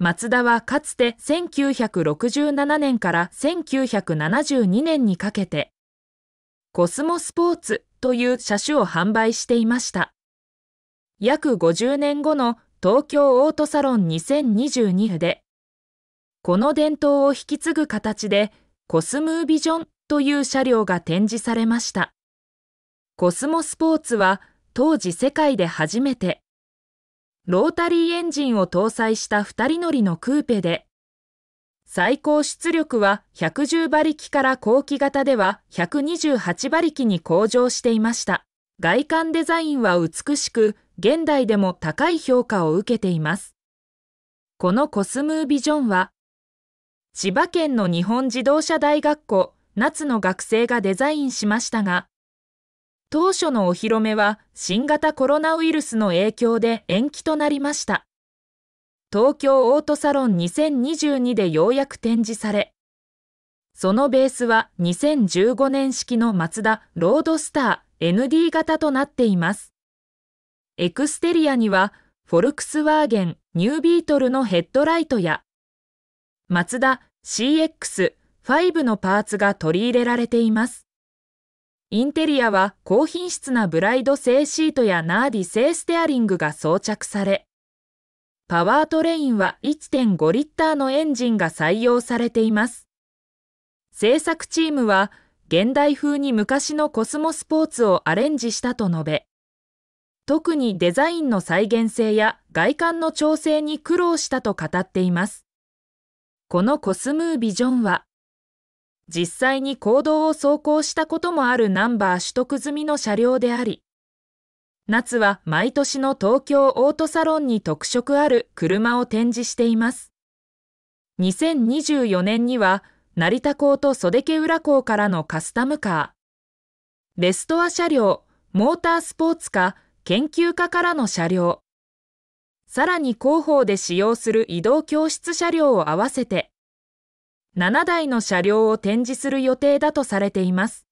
マツダはかつて1967年から1972年にかけて、コスモスポーツという車種を販売していました。約50年後の東京オートサロン2022で、この伝統を引き継ぐ形で、コスムービジョンという車両が展示されました。コスモスポーツは当時世界で初めてロータリーエンジンを搭載した2人乗りのクーペで、最高出力は110馬力から後期型では128馬力に向上していました。外観デザインは美しく、現代でも高い評価を受けています。このコスムービジョンは、千葉県の日本自動車大学校夏の学生がデザインしましたが、当初のお披露目は新型コロナウイルスの影響で延期となりました。東京オートサロン2022でようやく展示され、そのベースは2015年式のマツダロードスター ND 型となっています。エクステリアにはフォルクスワーゲンニュービートルのヘッドライトや、マツダ CX5 のパーツが取り入れられています。インテリアは高品質なブライド製シートやナーディ製ステアリングが装着され、パワートレインは1.5リッターのエンジンが採用されています。制作チームは現代風に昔のコスモスポーツをアレンジしたと述べ、特にデザインの再現性や外観の調整に苦労したと語っています。このコスムービジョンは、実際に公道を走行したこともあるナンバー取得済みの車両であり、夏は毎年の東京オートサロンに特色ある車を展示しています。2024年には成田港と袖毛浦港からのカスタムカー、レストア車両、モータースポーツ科、研究家からの車両、さらに広報で使用する移動教室車両を合わせて、7台の車両を展示する予定だとされています。